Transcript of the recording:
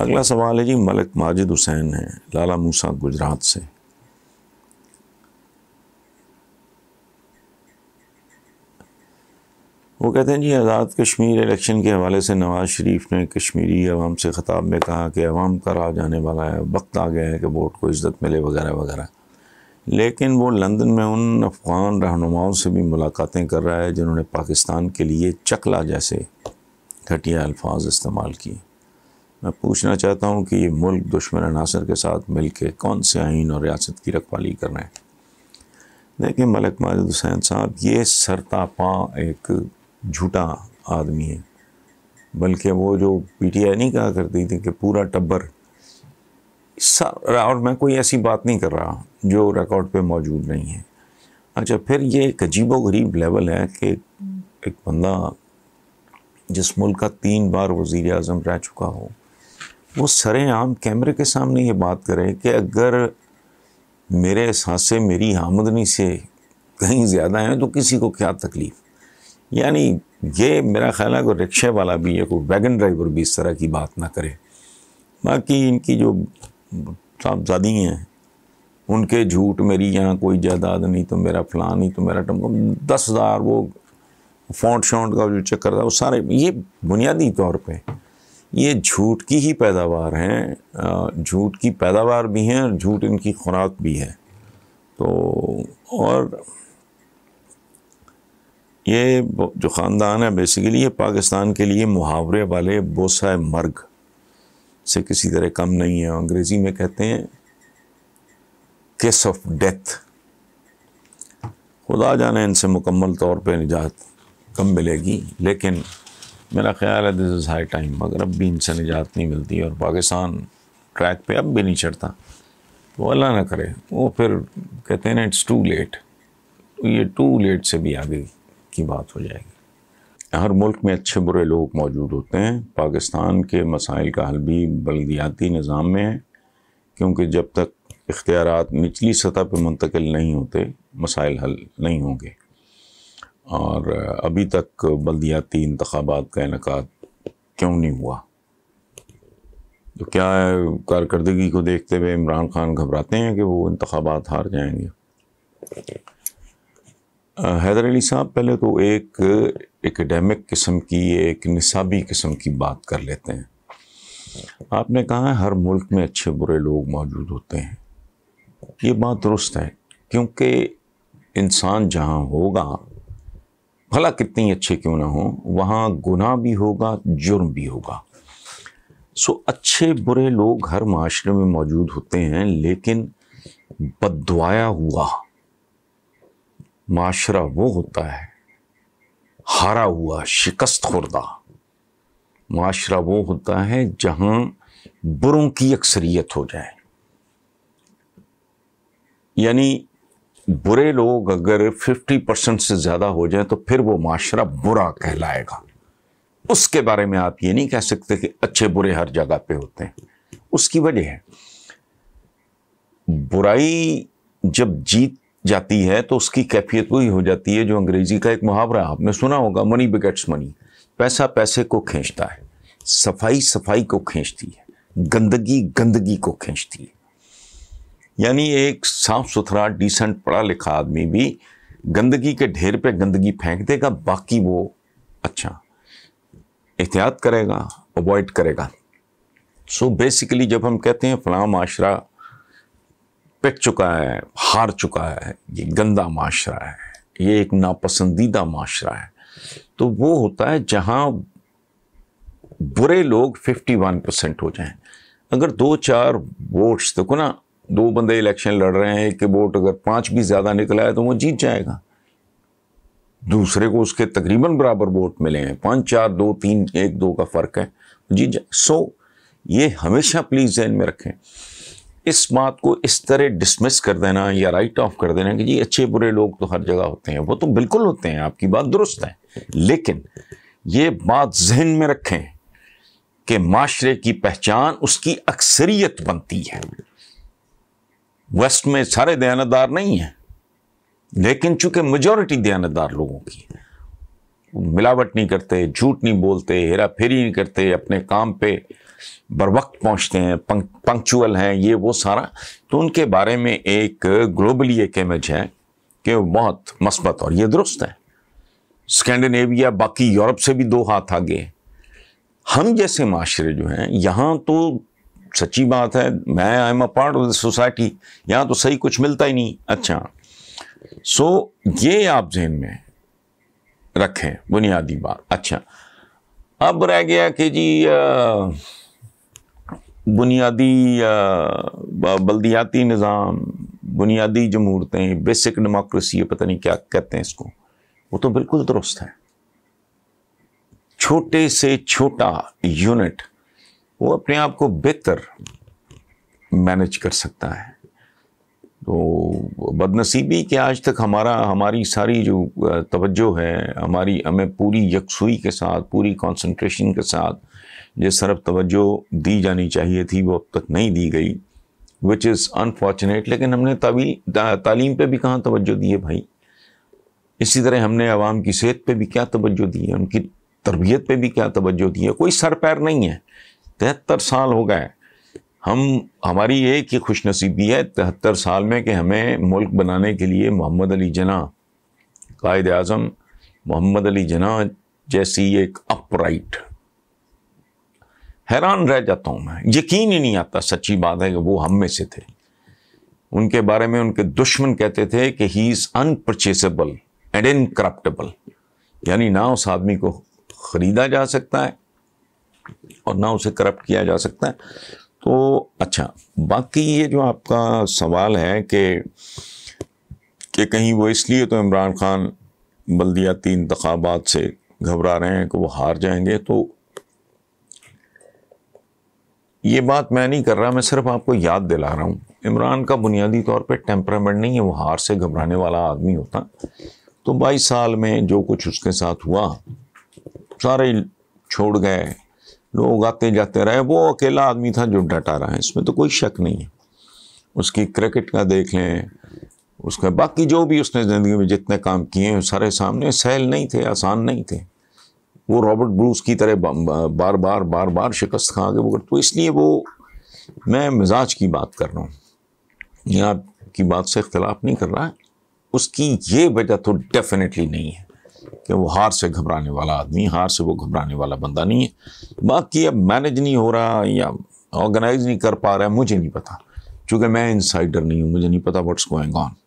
अगला सवाल है जी मलक माजिद हुसैन है लाला मूसा गुजरात से वो कहते हैं जी आज़ाद कश्मीर इलेक्शन के हवाले से नवाज़ शरीफ ने कश्मीरी अवाम से ख़ताब में कहा कि अवाम का राह जाने वाला है वक्त आ गया है कि वोट को इज़्ज़त मिले वगैरह वगैरह लेकिन वो लंदन में उन अफ़गान रहनुमाओं से भी मुलाकातें कर रहा है जिन्होंने पाकिस्तान के लिए चकला जैसे घटिया अल्फाज इस्तेमाल किए मैं पूछना चाहता हूँ कि ये मुल्क दुश्मन अनासर के साथ मिल के कौन से आइन और रियासत की रखवाली कर रहे हैं देखिए मलिक माजिद हुसैन साहब ये सरतापा एक झूठा आदमी है बल्कि वो जो पीटीआई नहीं कहा करती थी कि पूरा टब्बर और मैं कोई ऐसी बात नहीं कर रहा जो रिकॉर्ड पे मौजूद नहीं है अच्छा फिर ये एक अजीबो गरीब लेवल है कि एक बंदा जिस मुल्क का तीन बार वज़ी अजम रह चुका हो वो सरेआम कैमरे के सामने ये बात करें कि अगर मेरे से मेरी आमदनी से कहीं ज़्यादा हैं तो किसी को क्या तकलीफ़ यानी ये मेरा ख्याल है कोई रिक्शे वाला भी या कोई वैगन ड्राइवर भी इस तरह की बात ना करे बाकी इनकी जो साहबजादी हैं उनके झूठ मेरी यहाँ कोई जायदाद नहीं तो मेरा फलां नहीं तो मेरा टमको दस हज़ार वो फोट शॉन्ट का जो चक्कर था वो सारे ये बुनियादी तौर पर ये झूठ की ही पैदावार हैं झूठ की पैदावार भी हैं और झूठ इनकी खुराक भी है तो और ये जो ख़ानदान है बेसिकली ये पाकिस्तान के लिए मुहावरे वाले बोसा मर्ग से किसी तरह कम नहीं है अंग्रेज़ी में कहते हैं केस ऑफ डेथ खुदा जाने इनसे मुकम्मल तौर पे निजात कम मिलेगी लेकिन मेरा ख्याल है दिस इज़ हाई टाइम मगर अब भी इनसे निजात नहीं मिलती और पाकिस्तान ट्रैक पे अब भी नहीं चढ़ता वो अल्लाह ना करे वो फिर कहते हैं ना इट्स टू लेट ये टू लेट से भी आगे की बात हो जाएगी हर मुल्क में अच्छे बुरे लोग मौजूद होते हैं पाकिस्तान के मसाइल का हल भी बलदियाती निज़ाम में है क्योंकि जब तक इख्तियार निचली सतह पर मुंतकिल नहीं होते मसाइल हल नहीं होंगे और अभी तक बल्दियाती इंतबात का इनका क्यों नहीं हुआ तो क्या कारकर्दगी को देखते हुए इमरान खान घबराते हैं कि वो इंतबात हार जाएंगे हैदर अली साहब पहले तो एक एकेडमिक किस्म की एक निसाबी किस्म की बात कर लेते हैं आपने कहा है हर मुल्क में अच्छे बुरे लोग मौजूद होते हैं ये बात दुरुस्त है क्योंकि इंसान जहाँ होगा भला कितने अच्छे क्यों ना हो वहाँ गुनाह भी होगा जुर्म भी होगा सो अच्छे बुरे लोग हर माशरे में मौजूद होते हैं लेकिन बदवाया हुआ माशरा वो होता है हारा हुआ शिकस्त खुर्दा माशरा वो होता है जहां बुरों की अक्सरियत हो जाए यानी बुरे लोग अगर 50 परसेंट से ज़्यादा हो जाए तो फिर वो माशरा बुरा कहलाएगा उसके बारे में आप ये नहीं कह सकते कि अच्छे बुरे हर जगह पे होते हैं उसकी वजह है बुराई जब जीत जाती है तो उसकी कैफियत वही हो जाती है जो अंग्रेज़ी का एक मुहावरा आपने सुना होगा मनी बिगेट्स मनी पैसा पैसे को खींचता है सफाई सफाई को खींचती है गंदगी गंदगी को खींचती है यानी एक साफ सुथरा डिसेंट पढ़ा लिखा आदमी भी गंदगी के ढेर पे गंदगी फेंक देगा बाकी वो अच्छा एहतियात करेगा अवॉइड करेगा सो so बेसिकली जब हम कहते हैं फला माशरा पिट चुका है हार चुका है ये गंदा माशरा है ये एक नापसंदीदा माशरा है तो वो होता है जहाँ बुरे लोग 51 परसेंट हो जाएं अगर दो चार वोट्स देखो ना दो बंदे इलेक्शन लड़ रहे हैं एक के वोट अगर पांच भी ज़्यादा निकला है तो वो जीत जाएगा दूसरे को उसके तकरीबन बराबर वोट मिले हैं पाँच चार दो तीन एक दो का फ़र्क है तो जी जाए सो ये हमेशा प्लीज़ जहन में रखें इस बात को इस तरह डिसमिस कर देना या राइट ऑफ कर देना कि जी अच्छे बुरे लोग तो हर जगह होते हैं वो तो बिल्कुल होते हैं आपकी बात दुरुस्त है लेकिन ये बात जहन में रखें कि माशरे की पहचान उसकी अक्सरियत बनती है वेस्ट में सारे दयानदार नहीं हैं लेकिन चूंकि मेजोरिटी दयानदार लोगों की मिलावट नहीं करते झूठ नहीं बोलते हेरा फेरी नहीं करते अपने काम पे बर वक्त पहुँचते हैं पंक्चुअल हैं ये वो सारा तो उनके बारे में एक ग्लोबली एक इमेज है कि वो बहुत मस्बत और ये दुरुस्त है स्कैंडिनेविया बाकी यूरोप से भी दो हाथ आगे हम जैसे माशरे जो हैं यहाँ तो सच्ची बात है मैं I am a part of the society यहाँ तो सही कुछ मिलता ही नहीं अच्छा सो so, ये आप जहन में रखें बुनियादी बात अच्छा अब रह गया कि जी बुनियादी बल्दियाती निज़ाम बुनियादी जमूरतें बेसिक डेमोक्रेसी पता नहीं क्या कहते हैं इसको वो तो बिल्कुल दुरुस्त है छोटे से छोटा यूनिट वो अपने आप को बेहतर मैनेज कर सकता है तो बदनसीबी कि आज तक हमारा हमारी सारी जो तवज्जो है हमारी हमें पूरी यकसुई के साथ पूरी कंसंट्रेशन के साथ जिस तरफ तवज्जो दी जानी चाहिए थी वो अब तक नहीं दी गई विच इज़ अनफॉर्चुनेट लेकिन हमने तावी ता, तालीम पे भी कहाँ तवज्जो दी है भाई इसी तरह हमने आवाम की सेहत पे भी क्या तवज्जो दी है उनकी तरबियत पे भी क्या तवज्जो दी है कोई सर पैर नहीं है तिहत्तर साल हो गए हम हमारी एक ही खुशनसीबी है तिहत्तर साल में कि हमें मुल्क बनाने के लिए मोहम्मद अली जना कायद अजम मोहम्मद अली जना जैसी एक अपराइट हैरान रह जाता हूँ मैं यकीन ही नहीं आता सच्ची बात है कि वो हम में से थे उनके बारे में उनके दुश्मन कहते थे कि ही इज़ अनपरचेसेबल एंड इनक्रप्टेबल यानी ना उस आदमी को ख़रीदा जा सकता है और ना उसे करप्ट किया जा सकता है तो अच्छा बाकी ये जो आपका सवाल है कि कि कहीं वो इसलिए तो इमरान खान बल्दियाती इंतबात से घबरा रहे हैं कि वो हार जाएंगे तो ये बात मैं नहीं कर रहा मैं सिर्फ आपको याद दिला रहा हूँ इमरान का बुनियादी तौर पे टेम्परामेंट नहीं है वो हार से घबराने वाला आदमी होता तो बाईस साल में जो कुछ उसके साथ हुआ सारे छोड़ गए लोग आते जाते रहे वो अकेला आदमी था जो डटा रहा है इसमें तो कोई शक नहीं है उसकी क्रिकेट का देख लें उसका बाकी जो भी उसने ज़िंदगी में जितने काम किए हैं सारे सामने सहल नहीं थे आसान नहीं थे वो रॉबर्ट ब्रूस की तरह बार बार बार बार शिकस्त खा के वो तो इसलिए वो मैं मिजाज की बात कर रहा हूँ ये आपकी बात से इख्तलाफ नहीं कर रहा है उसकी ये वजह तो डेफिनेटली नहीं है कि वो हार से घबराने वाला आदमी हार से वो घबराने वाला बंदा नहीं है बाकी अब मैनेज नहीं हो रहा या ऑर्गेनाइज नहीं कर पा रहा है मुझे नहीं पता चूँकि मैं इंसाइडर नहीं हूँ मुझे नहीं पता व्हाट्स गोइंग ऑन